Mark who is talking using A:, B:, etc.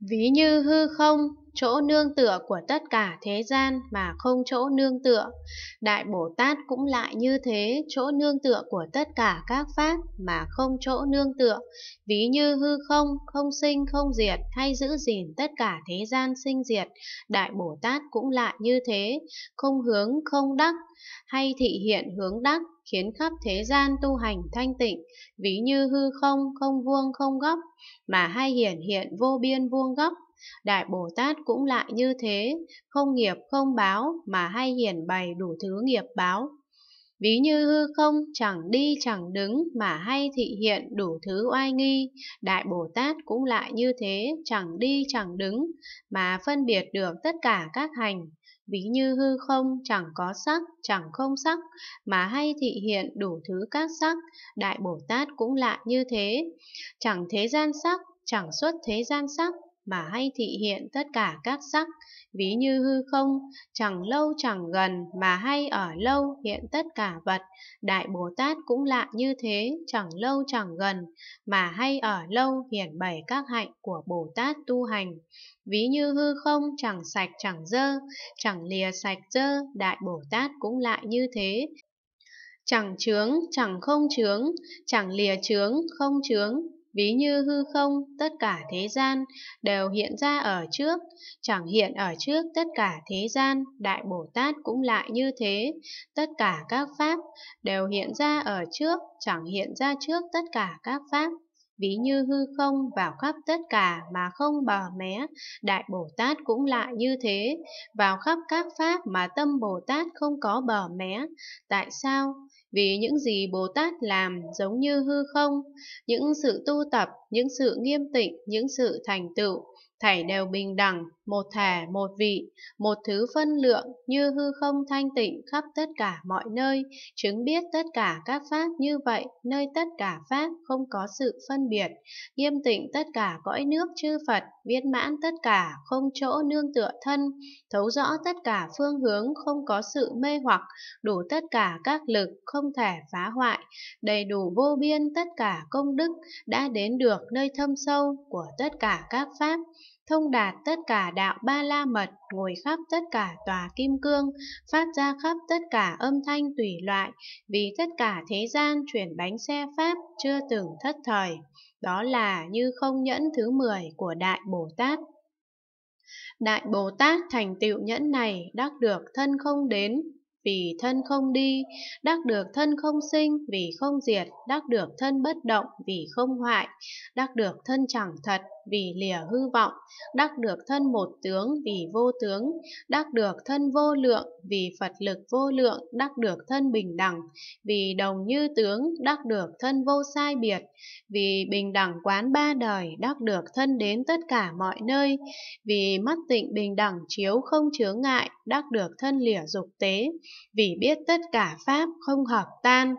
A: ví như hư không chỗ nương tựa của tất cả thế gian mà không chỗ nương tựa. Đại Bồ Tát cũng lại như thế, chỗ nương tựa của tất cả các pháp mà không chỗ nương tựa, ví như hư không, không sinh không diệt hay giữ gìn tất cả thế gian sinh diệt. Đại Bồ Tát cũng lại như thế, không hướng không đắc hay thị hiện hướng đắc khiến khắp thế gian tu hành thanh tịnh, ví như hư không, không vuông không góc, mà hay hiển hiện vô biên vuông góc, Đại Bồ Tát cũng lại như thế, không nghiệp không báo mà hay hiển bày đủ thứ nghiệp báo. Ví như hư không chẳng đi chẳng đứng mà hay thị hiện đủ thứ oai nghi, Đại Bồ Tát cũng lại như thế chẳng đi chẳng đứng mà phân biệt được tất cả các hành. Ví như hư không chẳng có sắc, chẳng không sắc, mà hay thị hiện đủ thứ các sắc, Đại Bồ Tát cũng lại như thế. Chẳng thế gian sắc, chẳng xuất thế gian sắc, mà hay thị hiện tất cả các sắc, ví như hư không, chẳng lâu chẳng gần mà hay ở lâu hiện tất cả vật. Đại Bồ Tát cũng lạ như thế, chẳng lâu chẳng gần mà hay ở lâu hiển bày các hạnh của Bồ Tát tu hành. Ví như hư không chẳng sạch chẳng dơ, chẳng lìa sạch dơ, Đại Bồ Tát cũng lại như thế, chẳng chướng, chẳng không chướng, chẳng lìa chướng, không chướng, ví như hư không, tất cả thế gian đều hiện ra ở trước, chẳng hiện ở trước tất cả thế gian, Đại Bồ Tát cũng lại như thế, tất cả các pháp đều hiện ra ở trước, chẳng hiện ra trước tất cả các pháp ví như hư không vào khắp tất cả mà không bờ mé, Đại Bồ Tát cũng lại như thế, vào khắp các pháp mà tâm Bồ Tát không có bờ mé. Tại sao? Vì những gì Bồ Tát làm giống như hư không, những sự tu tập, những sự nghiêm tịnh, những sự thành tựu, thảy đều bình đẳng, một thể, một vị, một thứ phân lượng như hư không thanh tịnh khắp tất cả mọi nơi, chứng biết tất cả các pháp như vậy, nơi tất cả pháp không có sự phân biệt, nghiêm tịnh tất cả cõi nước chư Phật, viên mãn tất cả không chỗ nương tựa thân, thấu rõ tất cả phương hướng không có sự mê hoặc, đủ tất cả các lực không thể phá hoại, đầy đủ vô biên tất cả công đức đã đến được nơi thâm sâu của tất cả các pháp thông đạt tất cả đạo ba la mật, ngồi khắp tất cả tòa kim cương, phát ra khắp tất cả âm thanh tùy loại, vì tất cả thế gian chuyển bánh xe Pháp chưa từng thất thời. Đó là như không nhẫn thứ 10 của Đại Bồ Tát. Đại Bồ Tát thành tựu nhẫn này đắc được thân không đến, vì thân không đi, đắc được thân không sinh vì không diệt, đắc được thân bất động vì không hoại, đắc được thân chẳng thật vì lìa hư vọng, đắc được thân một tướng vì vô tướng, đắc được thân vô lượng vì Phật lực vô lượng, đắc được thân bình đẳng vì đồng như tướng, đắc được thân vô sai biệt, vì bình đẳng quán ba đời, đắc được thân đến tất cả mọi nơi, vì mắt tịnh bình đẳng chiếu không chướng ngại, đắc được thân lìa dục tế, vì biết tất cả pháp không hợp tan